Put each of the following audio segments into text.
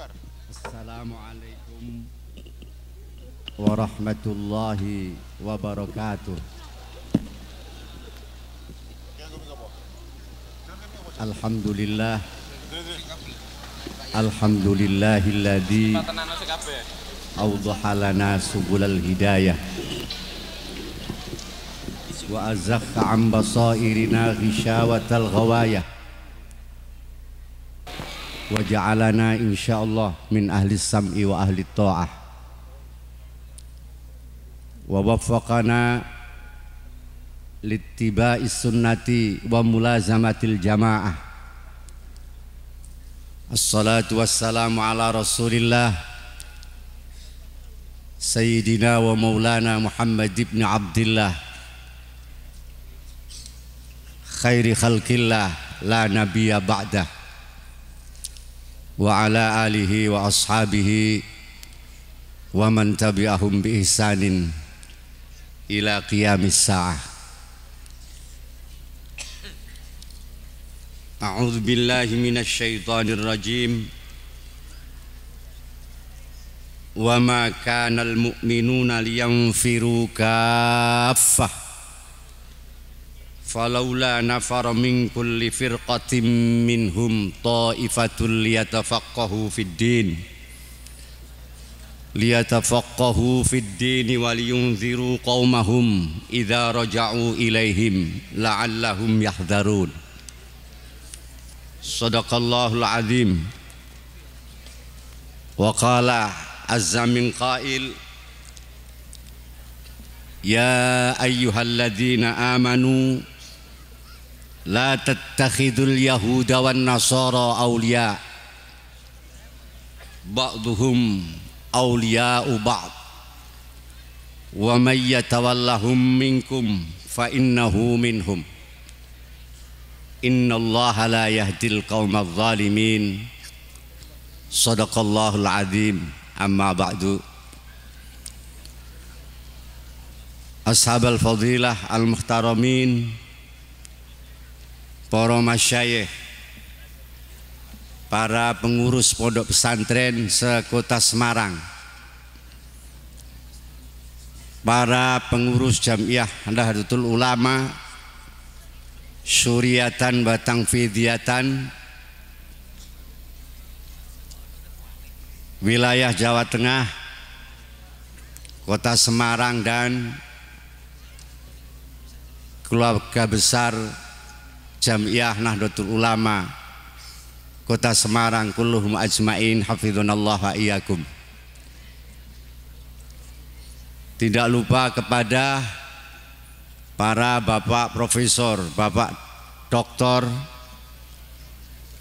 أكبر السلام عليكم ورحمة الله وبركاته الحمد لله الحمد لله الذي أوضح لنا سبل الهداية وأزخ عن بصائرنا غشاوة الغواية wa ja'alana insyaallah min ahli sam'i wa ahli ta'ah wa waffaqana littiba'i sunnati wa mulazamatil jamaah assalatu wassalamu ala rasulillah sayyidina wa maulana muhammad ibn abdillah khairi khalkillah la nabiya ba'dah wa ala alihi wa ashabihi wa man tabi'ahum bi ihsanin ila qiyamis sa'ah فلولا نفر من كل فرقة منهم طائفة ليتفقهوا في الدين ليتفقهوا في الدين ولينذروا قومهم إذا رجعوا إليهم لعلهم يحذرون صدق الله العظيم وقال عز من قائل يا أيها الذين آمنوا لا تتخذوا اليهود والنصارى أولياء بعضهم أولياء بعض ومن يتولهم منكم فإنه منهم إن الله لا يهدي القوم الظالمين صدق الله العظيم أما بعد أصحاب الفضيلة المحترمين para masyayeh, para pengurus pondok pesantren sekota Semarang, para pengurus jamiah Nahdlatul Ulama, Suriatan Batang Fidyatan, wilayah Jawa Tengah, kota Semarang dan keluarga besar Jamiah Nahdlatul Ulama Kota Semarang kulluhum ajmain hafizunallah wa iyyakum. Tidak lupa kepada para bapak profesor, bapak doktor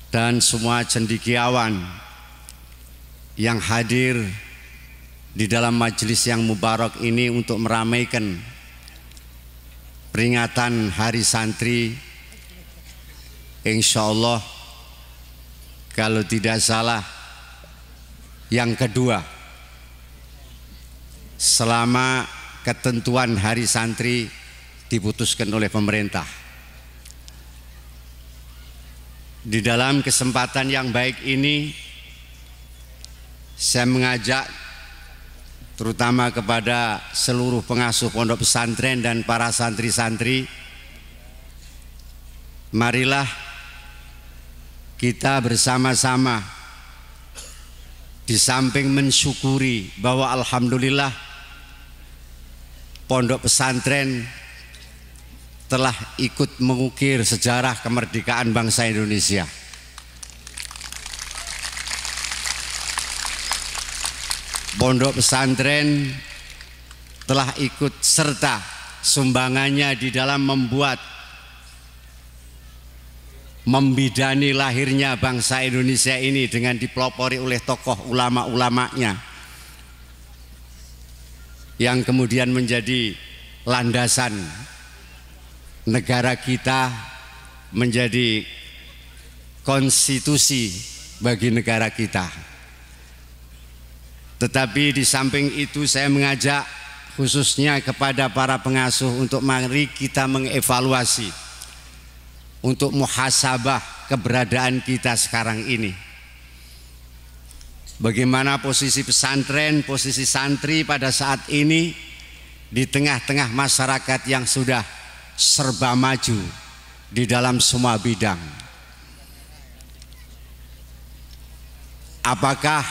dan semua cendikiawan yang hadir di dalam majelis yang mubarak ini untuk meramaikan peringatan Hari Santri Insya Allah kalau tidak salah yang kedua selama ketentuan hari santri diputuskan oleh pemerintah di dalam kesempatan yang baik ini saya mengajak terutama kepada seluruh pengasuh pondok pesantren dan para santri-santri marilah kita bersama-sama di samping mensyukuri bahwa alhamdulillah pondok pesantren telah ikut mengukir sejarah kemerdekaan bangsa Indonesia. Pondok pesantren telah ikut serta sumbangannya di dalam membuat membidani lahirnya bangsa Indonesia ini dengan dipelopori oleh tokoh ulama-ulamanya yang kemudian menjadi landasan negara kita menjadi konstitusi bagi negara kita tetapi di samping itu saya mengajak khususnya kepada para pengasuh untuk mari kita mengevaluasi untuk muhasabah keberadaan kita sekarang ini. Bagaimana posisi pesantren, posisi santri pada saat ini di tengah-tengah masyarakat yang sudah serba maju di dalam semua bidang. Apakah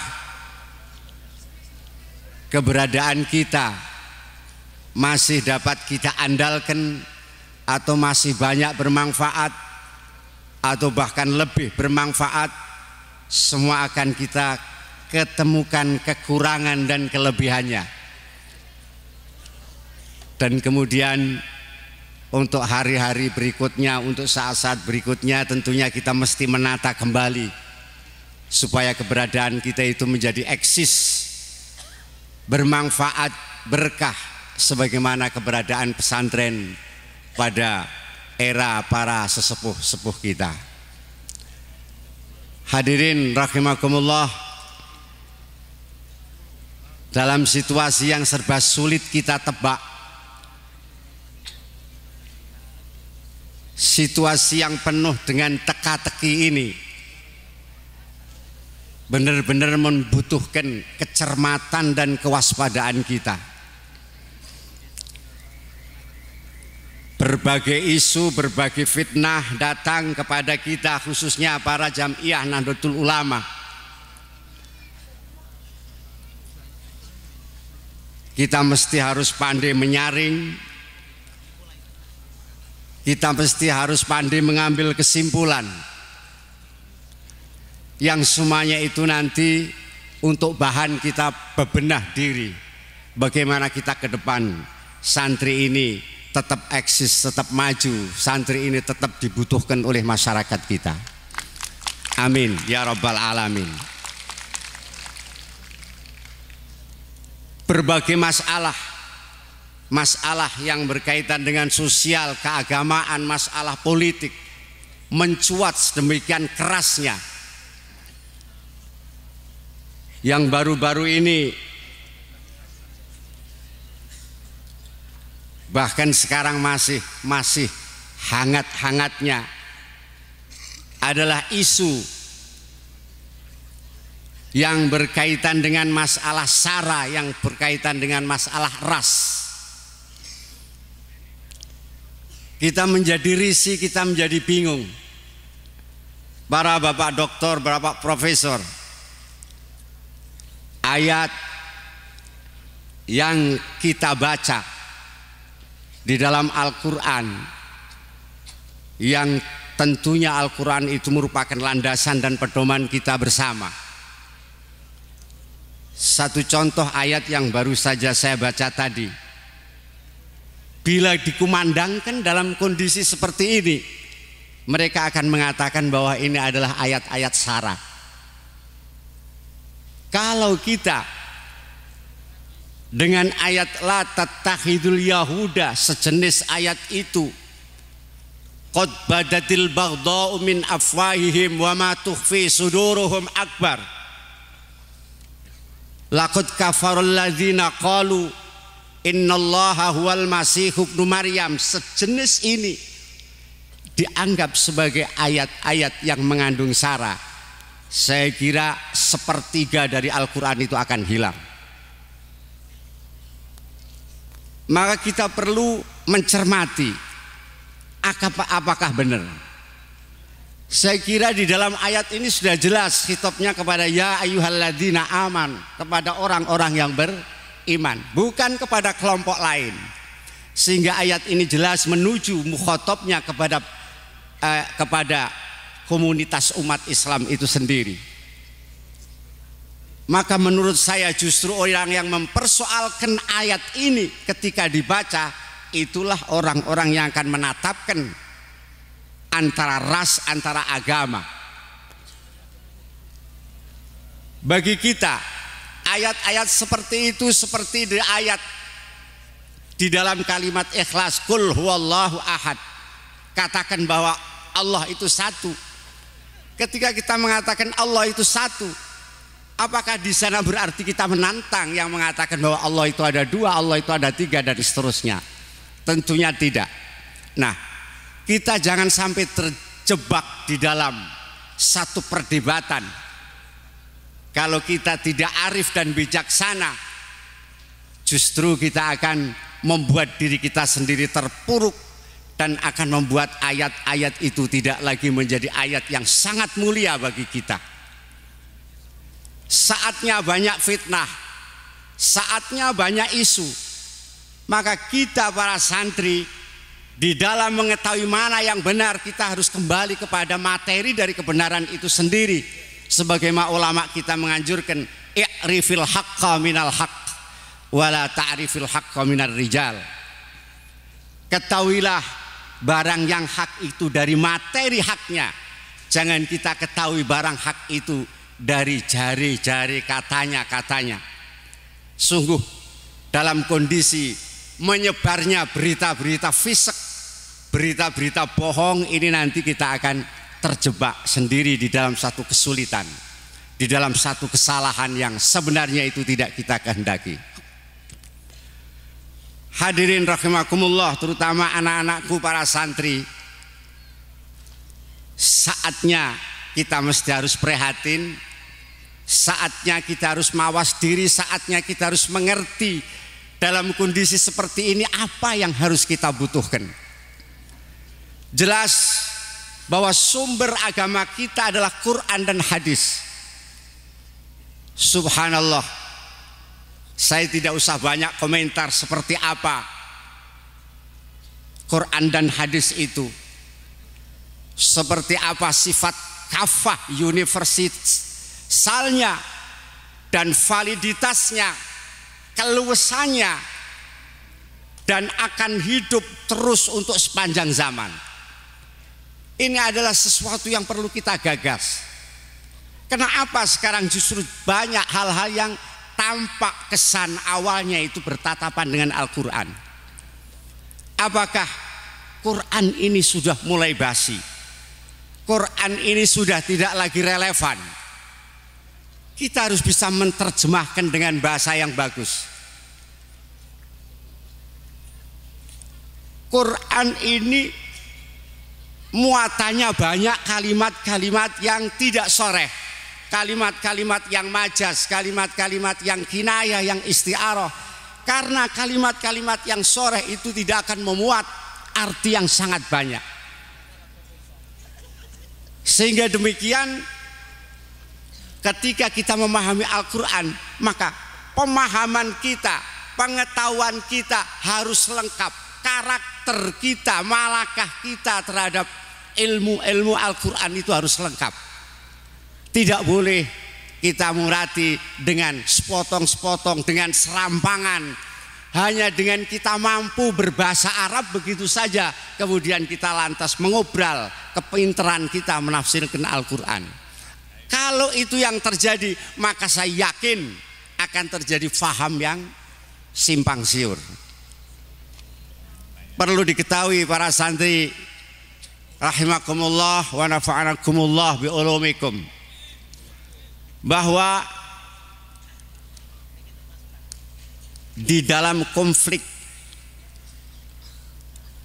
keberadaan kita masih dapat kita andalkan atau masih banyak bermanfaat atau bahkan lebih bermanfaat semua akan kita ketemukan kekurangan dan kelebihannya dan kemudian untuk hari-hari berikutnya, untuk saat-saat berikutnya tentunya kita mesti menata kembali supaya keberadaan kita itu menjadi eksis bermanfaat berkah sebagaimana keberadaan pesantren pada era para sesepuh-sepuh kita. Hadirin rahimakumullah dalam situasi yang serba sulit kita tebak situasi yang penuh dengan teka-teki ini benar-benar membutuhkan kecermatan dan kewaspadaan kita. berbagai isu, berbagai fitnah datang kepada kita khususnya para jamiah Nahdlatul Ulama. Kita mesti harus pandai menyaring. Kita mesti harus pandai mengambil kesimpulan. Yang semuanya itu nanti untuk bahan kita bebenah diri. Bagaimana kita ke depan santri ini tetap eksis, tetap maju. Santri ini tetap dibutuhkan oleh masyarakat kita. Amin ya rabbal alamin. Berbagai masalah masalah yang berkaitan dengan sosial, keagamaan, masalah politik mencuat sedemikian kerasnya. Yang baru-baru ini bahkan sekarang masih masih hangat-hangatnya adalah isu yang berkaitan dengan masalah sara yang berkaitan dengan masalah ras kita menjadi risih kita menjadi bingung para bapak doktor bapak profesor ayat yang kita baca di dalam Al-Quran yang tentunya Al-Quran itu merupakan landasan dan pedoman kita bersama. Satu contoh ayat yang baru saja saya baca tadi. Bila dikumandangkan dalam kondisi seperti ini, mereka akan mengatakan bahwa ini adalah ayat-ayat sara. Kalau kita dengan ayat la tatahidul yahuda sejenis ayat itu qad badatil baghdha'u min afwahihim wa ma tukhfi suduruhum akbar laqad kafarul ladzina qalu innallaha huwal masih ibnu maryam sejenis ini dianggap sebagai ayat-ayat yang mengandung sara saya kira sepertiga dari Al-Qur'an itu akan hilang maka kita perlu mencermati apakah benar. Saya kira di dalam ayat ini sudah jelas hitopnya kepada ya ayyuhalladzina aman, kepada orang-orang yang beriman, bukan kepada kelompok lain. Sehingga ayat ini jelas menuju mukhotobnya kepada eh, kepada komunitas umat Islam itu sendiri. Maka menurut saya justru orang yang mempersoalkan ayat ini ketika dibaca itulah orang-orang yang akan menatapkan antara ras antara agama. Bagi kita ayat-ayat seperti itu seperti di ayat di dalam kalimat ikhlas kul huwallahu ahad. Katakan bahwa Allah itu satu. Ketika kita mengatakan Allah itu satu, Apakah di sana berarti kita menantang yang mengatakan bahwa Allah itu ada dua, Allah itu ada tiga dan seterusnya? Tentunya tidak. Nah, kita jangan sampai terjebak di dalam satu perdebatan. Kalau kita tidak arif dan bijaksana, justru kita akan membuat diri kita sendiri terpuruk dan akan membuat ayat-ayat itu tidak lagi menjadi ayat yang sangat mulia bagi kita. Saatnya banyak fitnah, saatnya banyak isu. Maka kita para santri di dalam mengetahui mana yang benar kita harus kembali kepada materi dari kebenaran itu sendiri. Sebagaimana ulama kita menganjurkan i'rifil haqqa minal haqq wala ta'rifil haqqa minar rijal. Ketahuilah barang yang hak itu dari materi haknya. Jangan kita ketahui barang hak itu dari jari-jari katanya-katanya. Sungguh dalam kondisi menyebarnya berita-berita fisik, berita-berita bohong ini nanti kita akan terjebak sendiri di dalam satu kesulitan, di dalam satu kesalahan yang sebenarnya itu tidak kita kehendaki. Hadirin rahimakumullah, terutama anak-anakku para santri. Saatnya kita mesti harus prihatin Saatnya kita harus mawas diri, saatnya kita harus mengerti dalam kondisi seperti ini apa yang harus kita butuhkan. Jelas bahwa sumber agama kita adalah Quran dan hadis. Subhanallah. Saya tidak usah banyak komentar seperti apa Quran dan hadis itu. Seperti apa sifat kafah universitas salnya dan validitasnya, keluasannya dan akan hidup terus untuk sepanjang zaman. Ini adalah sesuatu yang perlu kita gagas. Kenapa sekarang justru banyak hal-hal yang tampak kesan awalnya itu bertatapan dengan Al-Quran? Apakah Quran ini sudah mulai basi? Quran ini sudah tidak lagi relevan? Kita harus bisa menerjemahkan dengan bahasa yang bagus. Quran ini muatannya banyak kalimat-kalimat yang tidak sore, Kalimat-kalimat yang majas, kalimat-kalimat yang kinayah, yang istiaroh. Karena kalimat-kalimat yang sore itu tidak akan memuat arti yang sangat banyak. Sehingga demikian Ketika kita memahami Al-Quran, maka pemahaman kita, pengetahuan kita harus lengkap. Karakter kita, malakah kita terhadap ilmu-ilmu Al-Quran itu harus lengkap. Tidak boleh kita murati dengan sepotong-sepotong, dengan serampangan. Hanya dengan kita mampu berbahasa Arab begitu saja. Kemudian kita lantas mengobral kepinteran kita menafsirkan Al-Quran. Kalau itu yang terjadi, maka saya yakin akan terjadi faham yang simpang siur. Perlu diketahui para santri rahimakumullah wa nafa'anakumullah bi bahwa di dalam konflik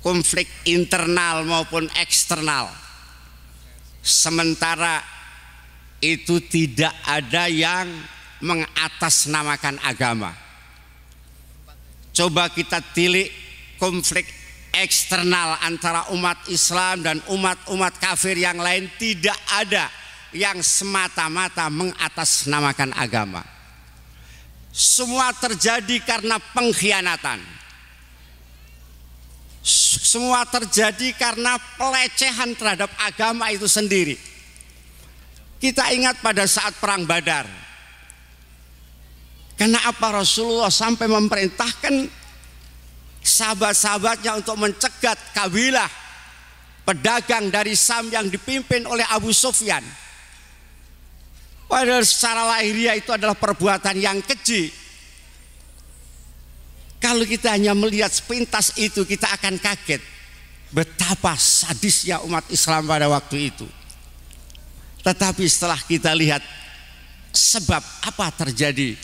konflik internal maupun eksternal sementara itu tidak ada yang mengatasnamakan agama. Coba kita tilik konflik eksternal antara umat Islam dan umat-umat kafir yang lain tidak ada yang semata-mata mengatasnamakan agama. Semua terjadi karena pengkhianatan. Semua terjadi karena pelecehan terhadap agama itu sendiri. Kita ingat pada saat perang Badar. karena apa Rasulullah sampai memerintahkan sahabat-sahabatnya untuk mencegat kabilah pedagang dari Sam yang dipimpin oleh Abu Sufyan. Padahal secara lahiriah itu adalah perbuatan yang keji. Kalau kita hanya melihat sepintas itu kita akan kaget betapa sadisnya umat Islam pada waktu itu. Tetapi setelah kita lihat sebab apa terjadi,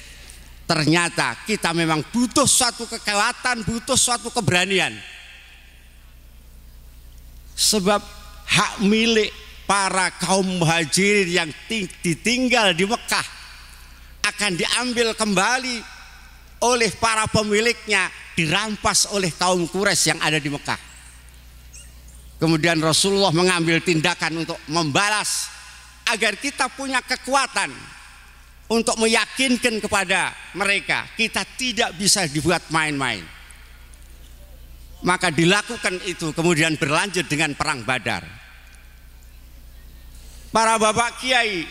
ternyata kita memang butuh suatu kekuatan, butuh suatu keberanian. Sebab hak milik para kaum muhajirin yang ditinggal di Mekah akan diambil kembali oleh para pemiliknya, dirampas oleh kaum Quraisy yang ada di Mekah. Kemudian Rasulullah mengambil tindakan untuk membalas agar kita punya kekuatan untuk meyakinkan kepada mereka kita tidak bisa dibuat main-main. Maka dilakukan itu kemudian berlanjut dengan perang Badar. Para bapak kiai,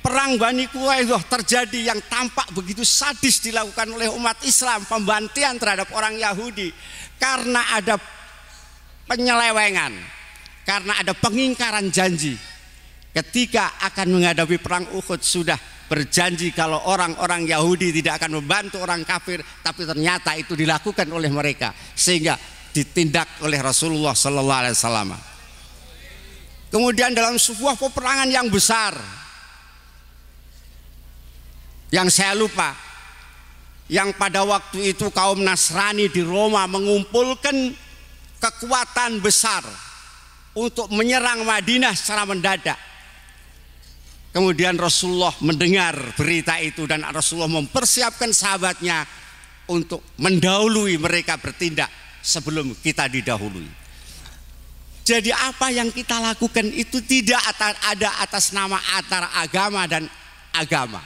perang Bani Quraisyah terjadi yang tampak begitu sadis dilakukan oleh umat Islam, pembantian terhadap orang Yahudi karena ada penyelewengan, karena ada pengingkaran janji ketika akan menghadapi perang Uhud sudah berjanji kalau orang-orang Yahudi tidak akan membantu orang kafir tapi ternyata itu dilakukan oleh mereka sehingga ditindak oleh Rasulullah sallallahu alaihi wasallam. Kemudian dalam sebuah peperangan yang besar yang saya lupa yang pada waktu itu kaum Nasrani di Roma mengumpulkan kekuatan besar untuk menyerang Madinah secara mendadak Kemudian Rasulullah mendengar berita itu dan Rasulullah mempersiapkan sahabatnya untuk mendahului mereka bertindak sebelum kita didahului. Jadi apa yang kita lakukan itu tidak ada atas nama antara agama dan agama.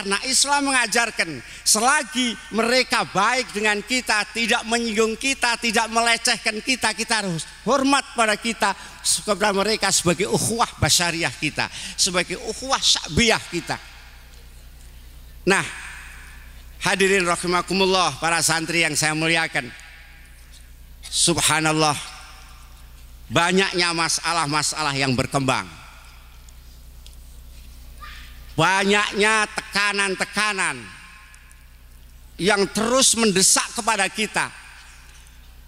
Karena Islam mengajarkan selagi mereka baik dengan kita, tidak menyinggung kita, tidak melecehkan kita, kita harus hormat pada kita kepada mereka sebagai ukhuwah basyariah kita, sebagai ukhuwah syabiyah kita. Nah, hadirin rahimakumullah para santri yang saya muliakan. Subhanallah banyaknya masalah-masalah yang berkembang banyaknya tekanan-tekanan yang terus mendesak kepada kita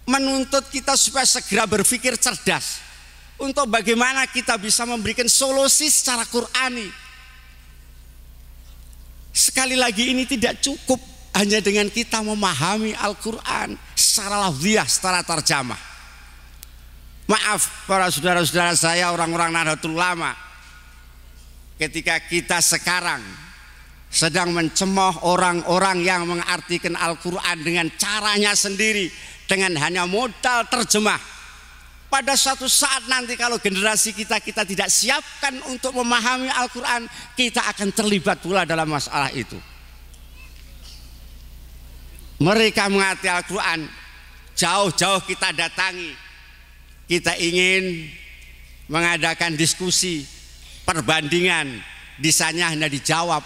menuntut kita supaya segera berpikir cerdas untuk bagaimana kita bisa memberikan solusi secara Qurani. Sekali lagi ini tidak cukup hanya dengan kita memahami Al-Quran secara lafziah, secara terjemah. Maaf para saudara-saudara saya orang-orang Nahdlatul Ulama ketika kita sekarang sedang mencemooh orang-orang yang mengartikan Al-Quran dengan caranya sendiri dengan hanya modal terjemah pada suatu saat nanti kalau generasi kita kita tidak siapkan untuk memahami Al-Quran kita akan terlibat pula dalam masalah itu mereka mengerti Al-Quran jauh-jauh kita datangi kita ingin mengadakan diskusi perbandingan disanya hanya dijawab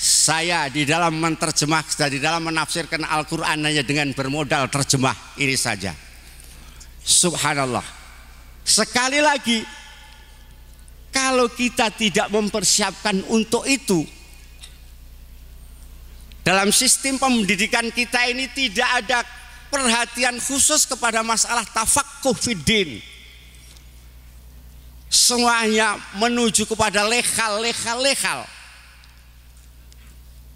saya di dalam menterjemah dan di dalam menafsirkan Al-Quran hanya dengan bermodal terjemah ini saja subhanallah sekali lagi kalau kita tidak mempersiapkan untuk itu dalam sistem pendidikan kita ini tidak ada perhatian khusus kepada masalah tafakuh fiddin semuanya menuju kepada lekal, lekal, lekal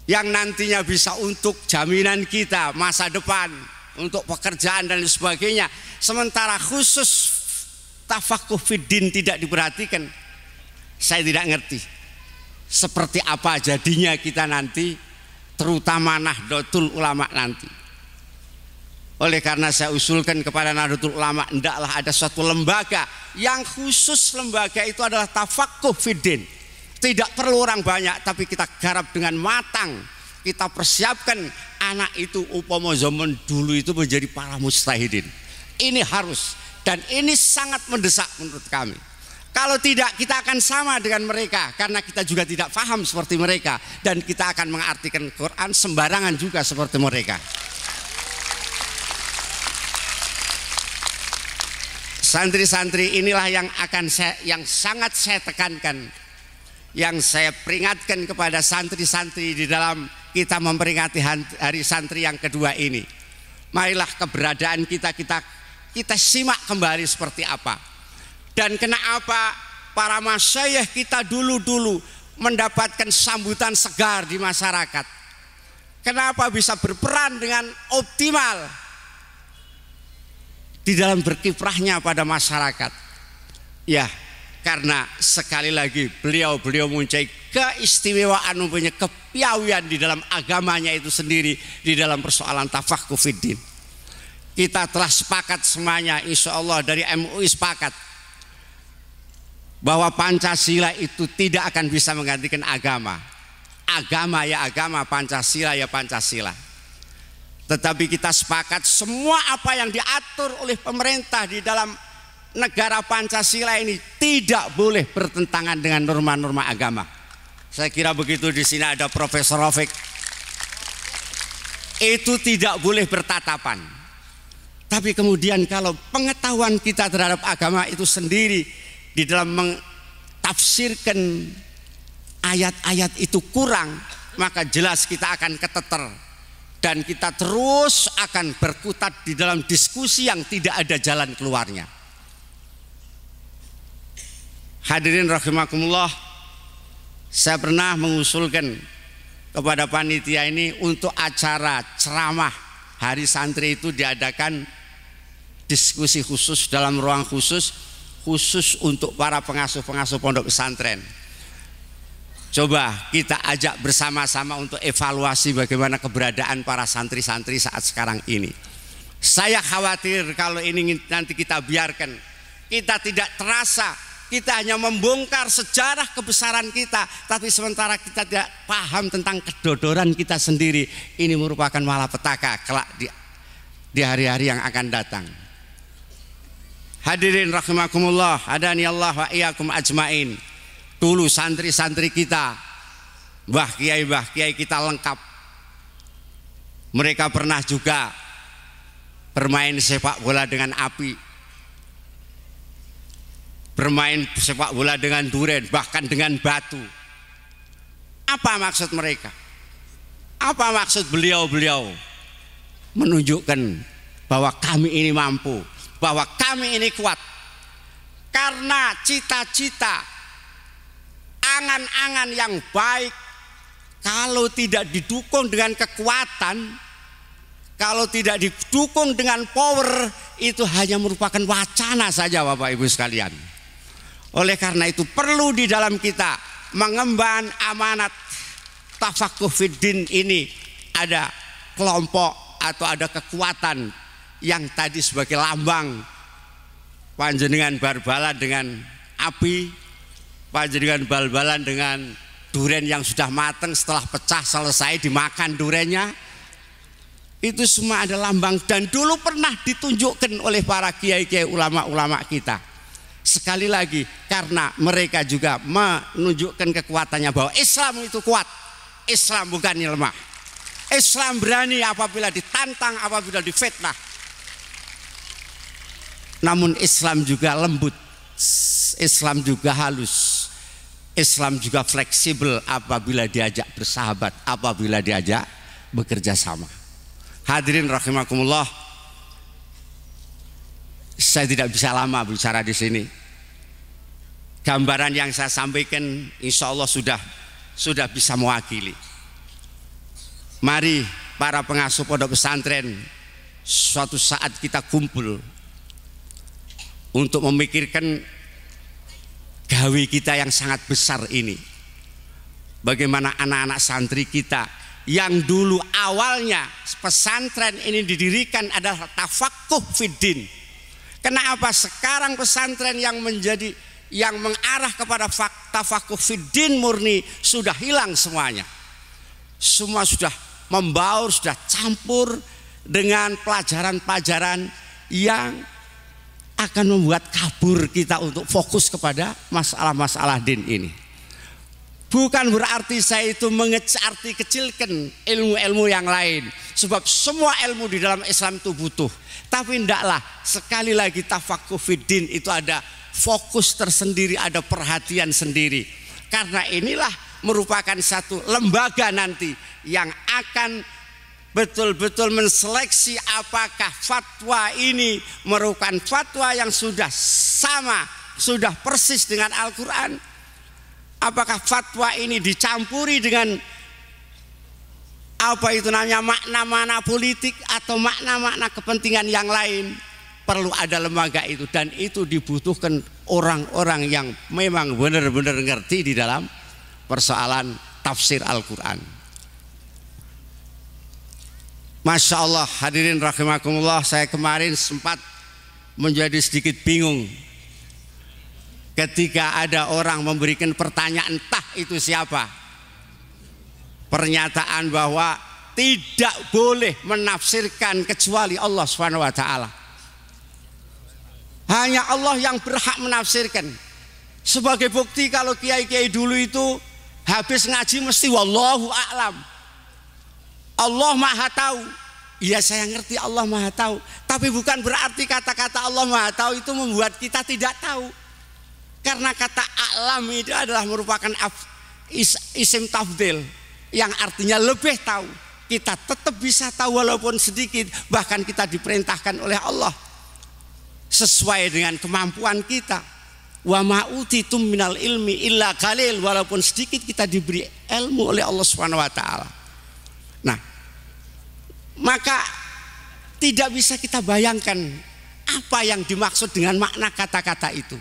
yang nantinya bisa untuk jaminan kita masa depan untuk pekerjaan dan sebagainya sementara khusus tafakuh fiddin tidak diperhatikan saya tidak ngerti seperti apa jadinya kita nanti terutama nahdlatul ulama nanti oleh karena saya usulkan kepada Nahdlatul Ulama hendaklah ada suatu lembaga yang khusus lembaga itu adalah tafakuh fidin. Tidak perlu orang banyak tapi kita garap dengan matang. Kita persiapkan anak itu upomo zaman dulu itu menjadi para mustahidin. Ini harus dan ini sangat mendesak menurut kami. Kalau tidak kita akan sama dengan mereka karena kita juga tidak paham seperti mereka dan kita akan mengartikan Quran sembarangan juga seperti mereka. Santri-santri inilah yang akan saya, yang sangat saya tekankan, yang saya peringatkan kepada santri-santri di dalam kita memperingati hari santri yang kedua ini. Marilah keberadaan kita kita kita simak kembali seperti apa dan kenapa para masyayikh kita dulu-dulu mendapatkan sambutan segar di masyarakat. Kenapa bisa berperan dengan optimal di dalam berkiprahnya pada masyarakat. Ya, karena sekali lagi beliau-beliau mempunyai keistimewaan mempunyai kepiawian di dalam agamanya itu sendiri di dalam persoalan tafaqquh fiddin. Kita telah sepakat semuanya insya Allah dari MUI sepakat bahwa Pancasila itu tidak akan bisa menggantikan agama. Agama ya agama, Pancasila ya Pancasila. Tetapi kita sepakat semua apa yang diatur oleh pemerintah di dalam negara Pancasila ini tidak boleh bertentangan dengan norma-norma agama. Saya kira begitu di sini ada Profesor Rafiq. Itu tidak boleh bertatapan. Tapi kemudian kalau pengetahuan kita terhadap agama itu sendiri di dalam mentafsirkan ayat-ayat itu kurang, maka jelas kita akan keteter dan kita terus akan berkutat di dalam diskusi yang tidak ada jalan keluarnya. Hadirin rahimakumullah, saya pernah mengusulkan kepada panitia ini untuk acara ceramah hari santri itu diadakan diskusi khusus dalam ruang khusus khusus untuk para pengasuh-pengasuh pondok pesantren. Coba kita ajak bersama-sama untuk evaluasi bagaimana keberadaan para santri-santri saat sekarang ini. Saya khawatir kalau ini nanti kita biarkan, kita tidak terasa, kita hanya membongkar sejarah kebesaran kita, tapi sementara kita tidak paham tentang kedodoran kita sendiri. Ini merupakan malapetaka kelak di hari-hari yang akan datang. Hadirin rahimakumullah, adani Allah wa iyyakum ajmain dulu santri-santri kita Mbah Kiai Mbah Kiai kita lengkap mereka pernah juga bermain sepak bola dengan api bermain sepak bola dengan duren bahkan dengan batu apa maksud mereka apa maksud beliau-beliau menunjukkan bahwa kami ini mampu bahwa kami ini kuat karena cita-cita angan-angan yang baik kalau tidak didukung dengan kekuatan, kalau tidak didukung dengan power, itu hanya merupakan wacana saja, Bapak Ibu sekalian. Oleh karena itu, perlu di dalam kita mengemban amanat tafakuh fiddin ini ada kelompok atau ada kekuatan yang tadi sebagai lambang panjenengan barbala dengan api panjenengan bal-balan dengan duren yang sudah matang setelah pecah selesai dimakan durennya itu semua ada lambang dan dulu pernah ditunjukkan oleh para kiai-kiai ulama-ulama kita sekali lagi karena mereka juga menunjukkan kekuatannya bahwa Islam itu kuat Islam bukan lemah Islam berani apabila ditantang apabila difitnah namun Islam juga lembut Islam juga halus Islam juga fleksibel apabila diajak bersahabat, apabila diajak bekerja sama. Hadirin rahimakumullah. Saya tidak bisa lama bicara di sini. Gambaran yang saya sampaikan insya Allah sudah sudah bisa mewakili. Mari para pengasuh pondok pesantren suatu saat kita kumpul untuk memikirkan gawe kita yang sangat besar ini. Bagaimana anak-anak santri kita yang dulu awalnya pesantren ini didirikan adalah tafakuh fiddin. Kenapa sekarang pesantren yang menjadi yang mengarah kepada tafakuh fiddin murni sudah hilang semuanya. Semua sudah membaur, sudah campur dengan pelajaran-pelajaran yang akan membuat kabur kita untuk fokus kepada masalah-masalah din ini. Bukan berarti saya itu mengecarti kecilkan ilmu-ilmu yang lain. Sebab semua ilmu di dalam Islam itu butuh. Tapi tidaklah sekali lagi tafakuh din itu ada fokus tersendiri, ada perhatian sendiri. Karena inilah merupakan satu lembaga nanti yang akan betul-betul menseleksi apakah fatwa ini merupakan fatwa yang sudah sama, sudah persis dengan Al-Qur'an. Apakah fatwa ini dicampuri dengan apa itu namanya makna-makna politik atau makna-makna kepentingan yang lain? perlu ada lembaga itu dan itu dibutuhkan orang-orang yang memang benar-benar ngerti di dalam persoalan tafsir Al-Qur'an. Masya Allah hadirin rahimakumullah saya kemarin sempat menjadi sedikit bingung ketika ada orang memberikan pertanyaan entah itu siapa pernyataan bahwa tidak boleh menafsirkan kecuali Allah Subhanahu wa taala. Hanya Allah yang berhak menafsirkan. Sebagai bukti kalau kiai-kiai dulu itu habis ngaji mesti wallahu a'lam. Allah Maha Tahu. Ya saya ngerti Allah Maha Tahu, tapi bukan berarti kata-kata Allah Maha Tahu itu membuat kita tidak tahu. Karena kata alam itu adalah merupakan is, isim tafdil yang artinya lebih tahu. Kita tetap bisa tahu walaupun sedikit, bahkan kita diperintahkan oleh Allah sesuai dengan kemampuan kita. Wa ma'uti minal ilmi illa kalil walaupun sedikit kita diberi ilmu oleh Allah Subhanahu wa taala. Nah, maka tidak bisa kita bayangkan apa yang dimaksud dengan makna kata-kata itu.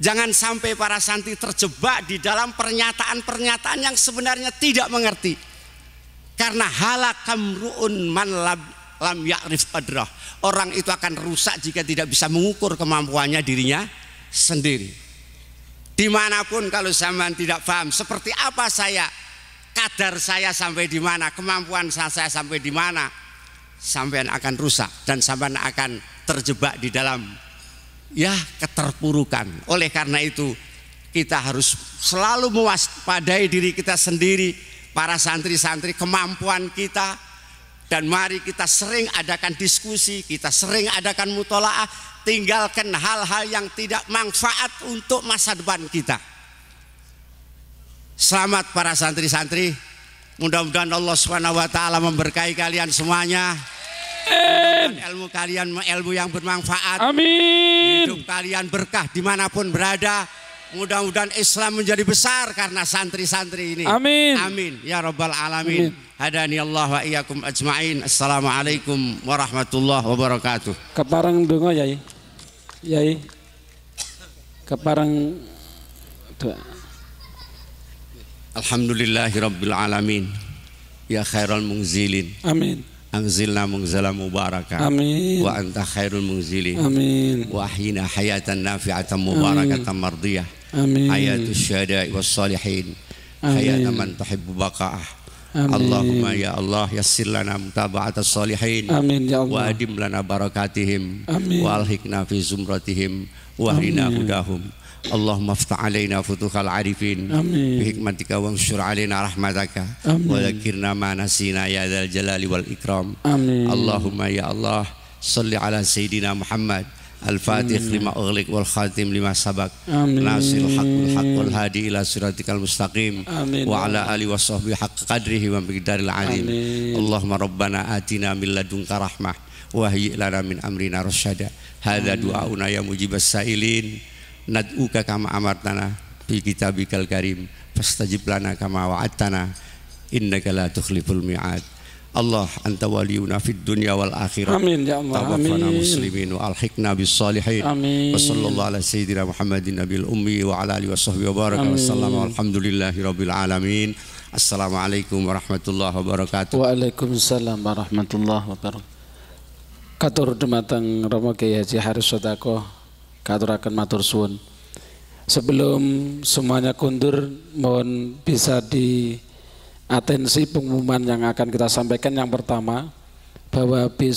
Jangan sampai para santri terjebak di dalam pernyataan-pernyataan yang sebenarnya tidak mengerti. Karena halakam ru'un man lab, lam ya'rif adrah. Orang itu akan rusak jika tidak bisa mengukur kemampuannya dirinya sendiri. Dimanapun kalau zaman tidak paham, seperti apa saya kadar saya sampai di mana, kemampuan saya sampai di mana, sampean akan rusak dan sampean akan terjebak di dalam ya keterpurukan. Oleh karena itu kita harus selalu mewaspadai diri kita sendiri, para santri-santri kemampuan kita dan mari kita sering adakan diskusi, kita sering adakan mutolaah, tinggalkan hal-hal yang tidak manfaat untuk masa depan kita. Selamat para santri-santri. Mudah-mudahan Allah Subhanahu wa taala memberkahi kalian semuanya. Amin. Ilmu kalian ilmu yang bermanfaat. Amin. Hidup kalian berkah dimanapun berada. Mudah-mudahan Islam menjadi besar karena santri-santri ini. Amin. Amin. Ya Rabbal Alamin. Hadani Allah wa iyyakum ajma'in. Assalamualaikum warahmatullahi wabarakatuh. Keparang dongo, Yai. Yai. Keparang doa. Alhamdulillahi Rabbil Alamin Ya khairul mungzilin Amin Angzilna mungzala mubaraka Amin Wa anta khairul mungzilin Amin Wa ahina hayatan nafi'atan mubarakatan mardiyah Amin Hayatul syada'i wa salihin Hayatan man tuhibbu baka'ah Amin. Allahumma ya Allah yassir lana mutaba'atas salihin Amin ya Allah wa adim lana barakatihim Amin. wa alhikna fi zumratihim wa hina ya hudahum Allahumma ftah alaina futuhal arifin Amin Bihikmatika wa ansyur alaina rahmataka Amin Wa ma nasina ya dhal jalali wal ikram Amin Allahumma ya Allah Salli ala Sayyidina Muhammad Al-Fatih lima ughliq wal khatim lima sabak Amin Nasil haqqul haqqul hadi ila suratikal mustaqim Amin Wa ala ali wa sahbihi haqq qadrihi wa miqdaril alim Amin Allahumma rabbana atina min ladunka rahmah Wahyi lana min amrina rasyada Hada du'auna ya mujibas sailin nad'uka kama amartana fi kitabikal karim fastajib lana kama wa'adtana innaka la tukhliful mi'ad Allah anta waliyuna fid dunya wal akhirah amin ya Allah tawaffana muslimin wal hikna bis salihin amin wa sallallahu ala sayyidina Muhammadin nabil ummi wa ala alihi washabbihi wa baraka wasallam walhamdulillahi rabbil alamin Assalamualaikum warahmatullahi wabarakatuh Waalaikumsalam warahmatullahi wabarakatuh Katur dumateng Romo Kiai Haji harus Sodako katurakan matur suwun. Sebelum semuanya kundur, mohon bisa di atensi pengumuman yang akan kita sampaikan yang pertama bahwa bis